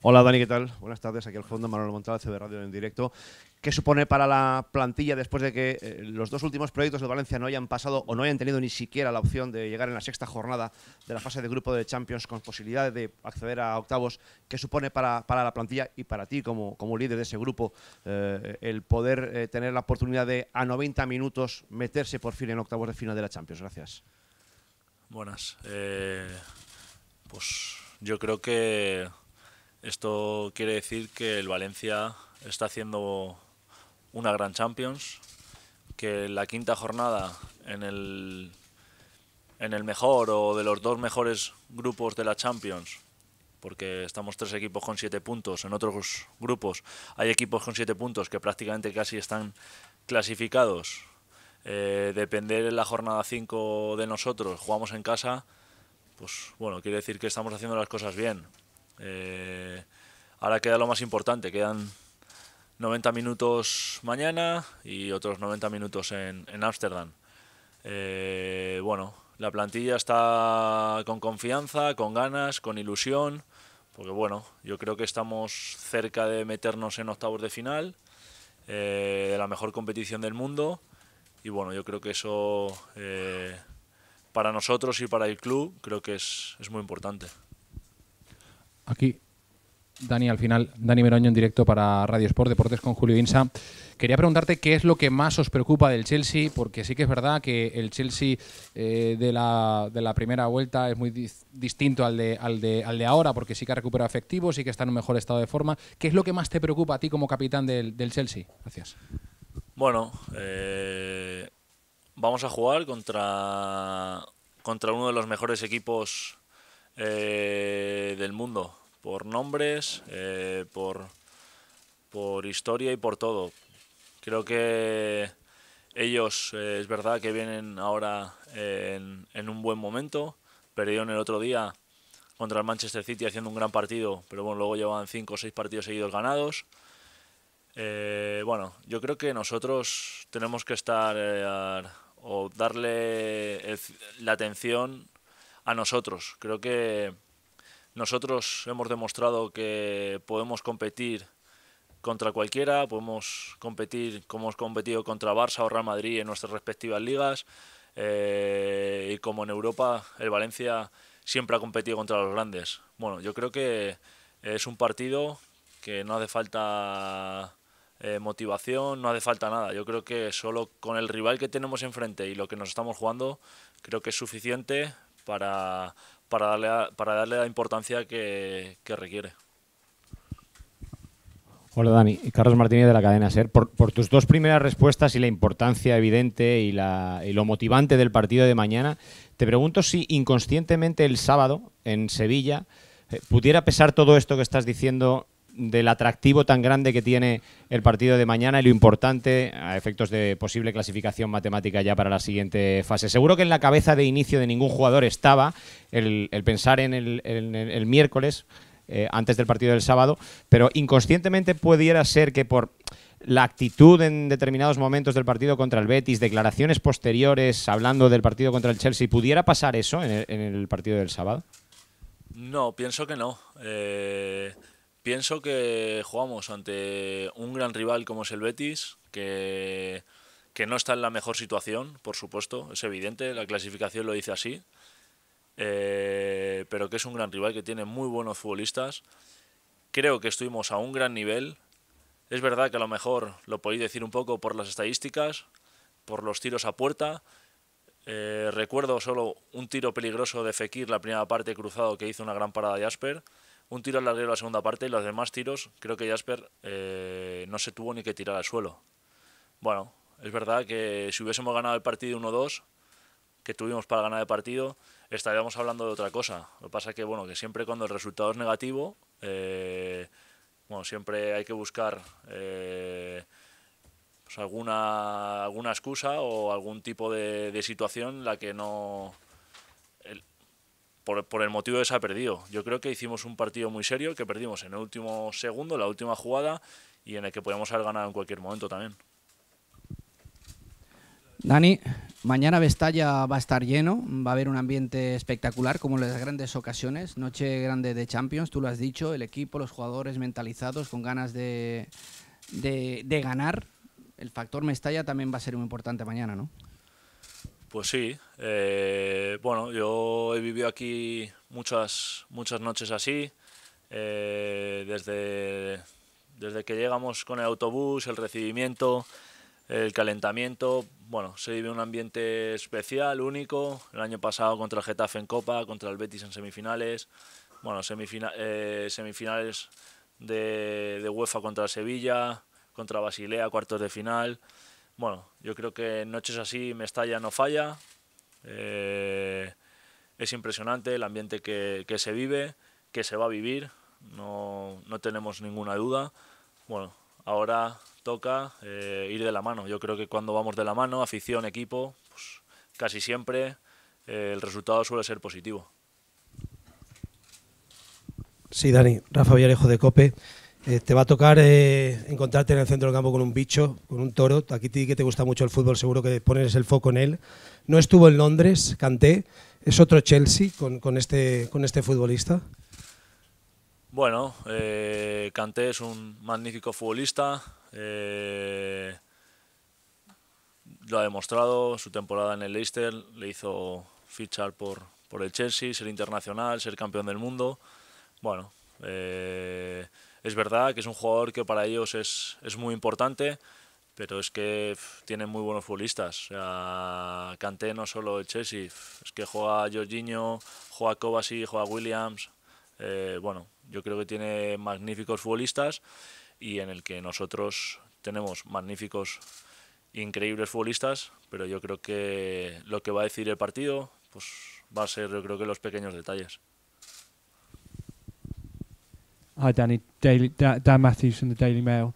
Hola Dani, ¿qué tal? Buenas tardes, aquí al fondo Manuel Montal, CB Radio en directo. ¿Qué supone para la plantilla después de que eh, los dos últimos proyectos de Valencia no hayan pasado o no hayan tenido ni siquiera la opción de llegar en la sexta jornada de la fase de grupo de Champions con posibilidades de acceder a octavos? ¿Qué supone para, la plantilla y para ti como, como líder de ese grupo eh, el poder eh, tener la oportunidad de a 90 minutos meterse por fin en octavos de final de la Champions? Gracias. Buenas. pues yo creo que esto quiere decir que el Valencia está haciendo una gran Champions, que la quinta jornada en el, en el mejor o de los dos mejores grupos de la Champions, porque estamos tres equipos con siete puntos, en otros grupos hay equipos con siete puntos que prácticamente casi están clasificados. Eh, depender en la jornada cinco de nosotros, jugamos en casa, pues bueno, quiere decir que estamos haciendo las cosas bien. Eh, Ahora queda lo más importante, quedan 90 minutos mañana y otros 90 minutos en Ámsterdam. eh, bueno, la plantilla está con confianza, con ganas, con ilusión, porque bueno, yo creo que estamos cerca de meternos en octavos de final, eh, de la mejor competición del mundo, y bueno, yo creo que eso eh, para nosotros y para el club creo que es, es muy importante. Aquí Dani, al final, Dani Meroño en directo para Radio Sport Deportes con Julio Insa. Quería preguntarte qué es lo que más os preocupa del Chelsea, porque sí que es verdad que el Chelsea eh, de, la, primera vuelta es muy distinto al de, al, de, al de ahora, porque sí que ha recuperado efectivo, sí que está en un mejor estado de forma. ¿Qué es lo que más te preocupa a ti como capitán del, del Chelsea? Gracias. Bueno, eh, vamos a jugar contra, contra uno de los mejores equipos eh, del mundo por nombres, eh, por, por historia y por todo. Creo que ellos eh, es verdad que vienen ahora eh, en, un buen momento. Perdieron el otro día contra el Manchester City haciendo un gran partido, pero bueno, luego llevan cinco, o seis partidos seguidos ganados. bueno, yo creo que nosotros tenemos que estar o darle la atención a nosotros. Creo que nosotros hemos demostrado que podemos competir contra cualquiera, podemos competir como hemos competido contra Barça o Real Madrid en nuestras respectivas ligas. Eh, y como en Europa, el Valencia siempre ha competido contra los grandes. Bueno, yo creo que es un partido que no hace falta eh, motivación, no hace falta nada. Yo creo que solo con el rival que tenemos enfrente y lo que nos estamos jugando, creo que es suficiente para para darle, para darle la importancia que, requiere. Hola Dani, Carlos Martínez de la cadena SER. Por, tus dos primeras respuestas y la importancia evidente y, lo motivante del partido de mañana, te pregunto si inconscientemente el sábado en Sevilla eh, pudiera pesar todo esto que estás diciendo del atractivo tan grande que tiene el partido de mañana y lo importante a efectos de posible clasificación matemática ya para la siguiente fase. Seguro que en la cabeza de inicio de ningún jugador estaba el, pensar en el, miércoles, eh, antes del partido del sábado, pero inconscientemente pudiera ser que por la actitud en determinados momentos del partido contra el Betis, declaraciones posteriores hablando del partido contra el Chelsea, ¿pudiera pasar eso en el, partido del sábado? No, pienso que no. Eh, Pienso que jugamos ante un gran rival como es el Betis, que, que no está en la mejor situación, por supuesto, es evidente, la clasificación lo dice así, eh, pero que es un gran rival que tiene muy buenos futbolistas. Creo que estuvimos a un gran nivel. Es verdad que a lo mejor lo podéis decir un poco por las estadísticas, por los tiros a puerta. Eh, recuerdo solo un tiro peligroso de Fekir la primera parte cruzado que hizo una gran parada de Jasper un tiro al larguero la segunda parte y los demás tiros creo que Jasper eh, no se tuvo ni que tirar al suelo. Bueno, es verdad que si hubiésemos ganado el partido 1-2, que tuvimos para ganar el partido, estaríamos hablando de otra cosa. Lo que pasa es que, bueno, que siempre cuando el resultado es negativo, eh, bueno, siempre hay que buscar eh, pues alguna, alguna excusa o algún tipo de, de situación la que no por, el motivo de esa perdido. Yo creo que hicimos un partido muy serio, que perdimos en el último segundo, la última jugada, y en el que podíamos haber ganado en cualquier momento también. Dani, mañana Vestalla va a estar lleno, va a haber un ambiente espectacular, como en las grandes ocasiones, noche grande de Champions, tú lo has dicho, el equipo, los jugadores mentalizados, con ganas de, ganar. El factor Mestalla también va a ser muy importante mañana, ¿no? Pues sí, eh, bueno, yo he vivido aquí muchas, muchas noches así, eh, desde, que llegamos con el autobús, el recibimiento, el calentamiento, bueno, se vive un ambiente especial, único, el año pasado contra el Getafe en Copa, contra el Betis en semifinales, bueno, eh, semifinales de, de UEFA contra Sevilla, contra Basilea, cuartos de final, bueno, yo creo que noches así me Mestalla no falla. Eh, es impresionante el ambiente que, se vive, que se va a vivir, no, no tenemos ninguna duda. Bueno, ahora toca eh, ir de la mano. Yo creo que cuando vamos de la mano, afición, equipo, pues casi siempre eh, el resultado suele ser positivo. Sí, Dani, Rafa Villarejo de Cope te este, va a tocar eh, encontrarte en el centro del campo con un bicho, con un toro. Aquí ti que te gusta mucho el fútbol, seguro que pones el foco en él. No estuvo en Londres, canté. ¿Es otro Chelsea con, este, este, futbolista? Bueno, Canté eh, es un magnífico futbolista. Eh, lo ha demostrado. Su temporada en el Leicester le hizo fichar por, por el Chelsea, ser internacional, ser campeón del mundo. Bueno, eh, es verdad que es un jugador que para ellos es, es muy importante, pero es que tiene muy buenos futbolistas. O no solo el Chelsea, es que juega Jorginho, juega Kovacic, juega Williams. Eh, bueno, yo creo que tiene magníficos futbolistas y en el que nosotros tenemos magníficos, increíbles futbolistas, pero yo creo que lo que va a decir el partido pues va a ser yo creo que los pequeños detalles. Hi, Danny. Daily, da- Dan Matthews from the Daily Mail.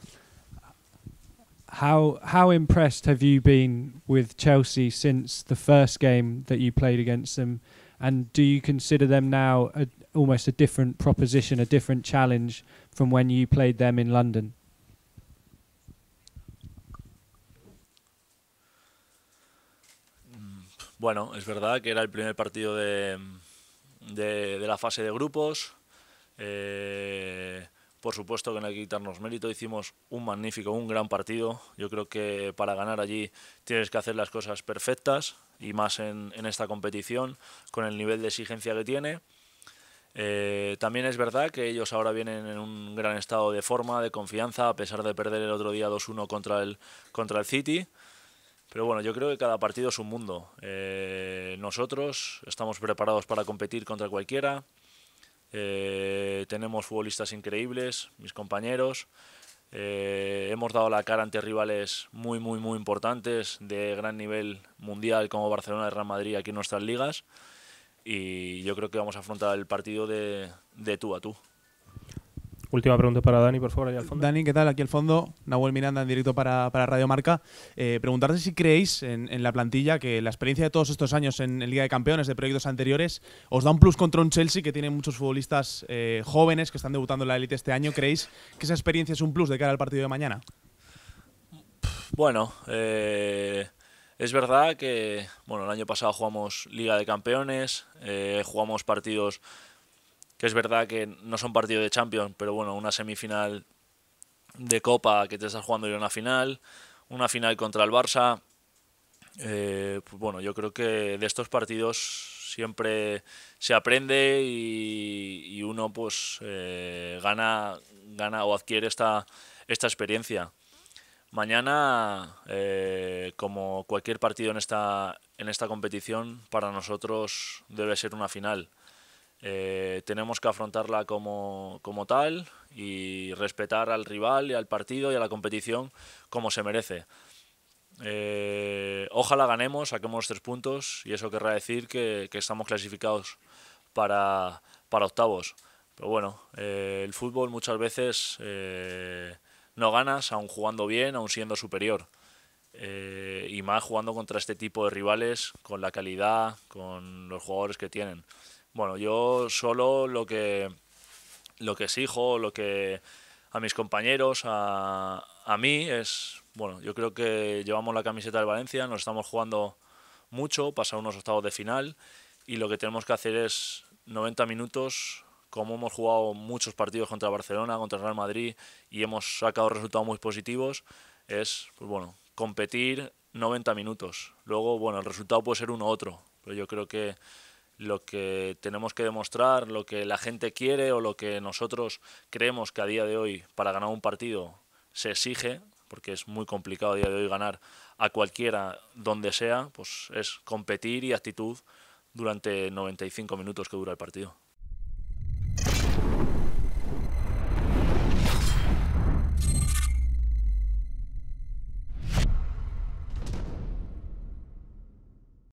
How how impressed have you been with Chelsea since the first game that you played against them, and do you consider them now a, almost a different proposition, a different challenge from when you played them in London? Bueno, es verdad que era el primer partido de, de, de la fase de grupos. Eh, por supuesto que no hay que quitarnos mérito, hicimos un magnífico, un gran partido. Yo creo que para ganar allí tienes que hacer las cosas perfectas y más en, esta competición con el nivel de exigencia que tiene. Eh, también es verdad que ellos ahora vienen en un gran estado de forma, de confianza, a pesar de perder el otro día 2-1 contra el, contra el City. Pero bueno, yo creo que cada partido es un mundo. Eh, nosotros estamos preparados para competir contra cualquiera. Eh, tenemos futbolistas increíbles, mis compañeros. Eh, hemos dado la cara ante rivales muy, muy, muy importantes de gran nivel mundial como Barcelona y Real Madrid aquí en nuestras ligas. Y yo creo que vamos a afrontar el partido de tú a tú. Última pregunta para Dani, por favor, allá al fondo. Dani, ¿qué tal? Aquí al fondo, Nahuel Miranda en directo para, para Radio Marca. Eh, preguntarte si creéis en, la plantilla que la experiencia de todos estos años en, Liga de Campeones, de proyectos anteriores, os da un plus contra un Chelsea que tiene muchos futbolistas eh, jóvenes que están debutando en la élite este año. ¿Creéis que esa experiencia es un plus de cara al partido de mañana? Bueno, eh, es verdad que bueno, el año pasado jugamos Liga de Campeones, jugamos partidos que es verdad que no son partidos de Champions, pero bueno, una semifinal de Copa que te estás jugando y una final, una final contra el Barça. Eh, pues bueno, yo creo que de estos partidos siempre se aprende y, uno pues eh, gana, gana o adquiere esta, esta experiencia. Mañana, eh, como cualquier partido en esta, en esta competición, para nosotros debe ser una final. Eh, tenemos que afrontarla como, tal y respetar al rival y al partido y a la competición como se merece. Eh, ojalá ganemos, saquemos tres puntos y eso querrá decir que, estamos clasificados para, octavos. Pero bueno, eh, el fútbol muchas veces no ganas aún jugando bien, aún siendo superior. y más jugando contra este tipo de rivales, con la calidad, con los jugadores que tienen. Bueno, yo solo lo que, lo que exijo, lo que a mis compañeros, a, mí, es, bueno, yo creo que llevamos la camiseta de Valencia, nos estamos jugando mucho, pasar unos octavos de final y lo que tenemos que hacer es 90 minutos, como hemos jugado muchos partidos contra Barcelona, contra Real Madrid y hemos sacado resultados muy positivos, es, pues bueno, competir 90 minutos. Luego, bueno, el resultado puede ser uno u otro, pero yo creo que lo que tenemos que demostrar, lo que la gente quiere o lo que nosotros creemos que a día de hoy para ganar un partido se exige, porque es muy complicado a día de hoy ganar a cualquiera donde sea, pues es competir y actitud durante 95 minutos que dura el partido.